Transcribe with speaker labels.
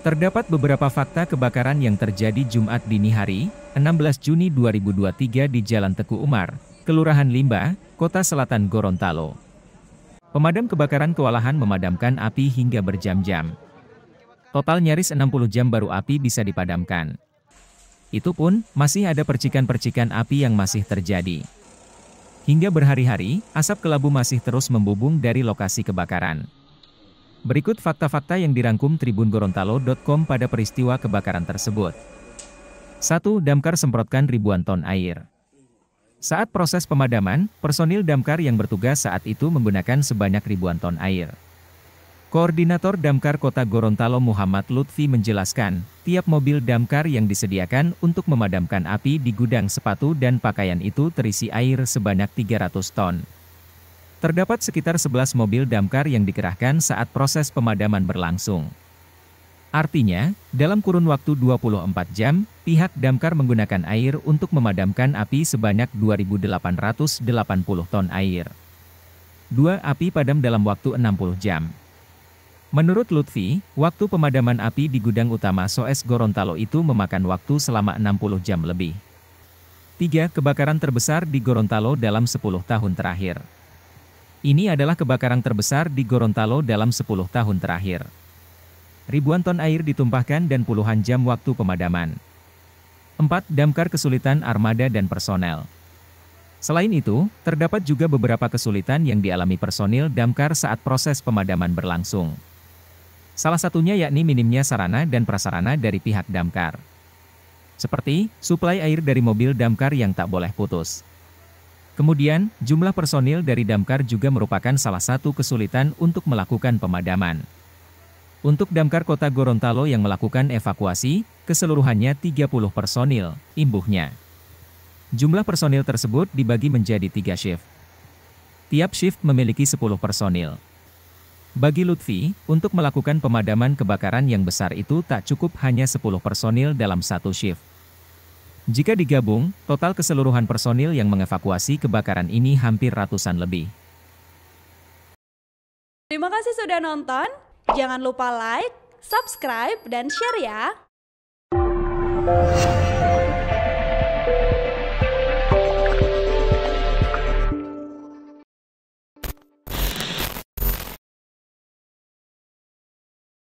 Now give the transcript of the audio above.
Speaker 1: Terdapat beberapa fakta kebakaran yang terjadi Jumat dini hari, 16 Juni 2023 di Jalan Teku Umar, Kelurahan Limba, Kota Selatan Gorontalo. Pemadam kebakaran kewalahan memadamkan api hingga berjam-jam. Total nyaris 60 jam baru api bisa dipadamkan. Itu pun, masih ada percikan-percikan api yang masih terjadi. Hingga berhari-hari, asap kelabu masih terus membubung dari lokasi kebakaran. Berikut fakta-fakta yang dirangkum Tribun Gorontalo.com pada peristiwa kebakaran tersebut. 1. Damkar semprotkan ribuan ton air. Saat proses pemadaman, personil damkar yang bertugas saat itu menggunakan sebanyak ribuan ton air. Koordinator Damkar Kota Gorontalo Muhammad Lutfi menjelaskan, tiap mobil damkar yang disediakan untuk memadamkan api di gudang sepatu dan pakaian itu terisi air sebanyak 300 ton. Terdapat sekitar 11 mobil damkar yang dikerahkan saat proses pemadaman berlangsung. Artinya, dalam kurun waktu 24 jam, pihak damkar menggunakan air untuk memadamkan api sebanyak 2.880 ton air. Dua api padam dalam waktu 60 jam. Menurut Lutfi, waktu pemadaman api di gudang utama SOS Gorontalo itu memakan waktu selama 60 jam lebih. Tiga kebakaran terbesar di Gorontalo dalam 10 tahun terakhir. Ini adalah kebakaran terbesar di Gorontalo dalam 10 tahun terakhir. Ribuan ton air ditumpahkan dan puluhan jam waktu pemadaman. 4. Damkar kesulitan armada dan personel. Selain itu, terdapat juga beberapa kesulitan yang dialami personil damkar saat proses pemadaman berlangsung. Salah satunya yakni minimnya sarana dan prasarana dari pihak damkar. Seperti, suplai air dari mobil damkar yang tak boleh putus. Kemudian, jumlah personil dari damkar juga merupakan salah satu kesulitan untuk melakukan pemadaman. Untuk damkar kota Gorontalo yang melakukan evakuasi, keseluruhannya 30 personil, imbuhnya. Jumlah personil tersebut dibagi menjadi tiga shift. Tiap shift memiliki 10 personil. Bagi Lutfi, untuk melakukan pemadaman kebakaran yang besar itu tak cukup hanya 10 personil dalam satu shift. Jika digabung, total keseluruhan personil yang mengevakuasi kebakaran ini hampir ratusan lebih. Terima kasih sudah nonton. Jangan lupa like, subscribe, dan share ya.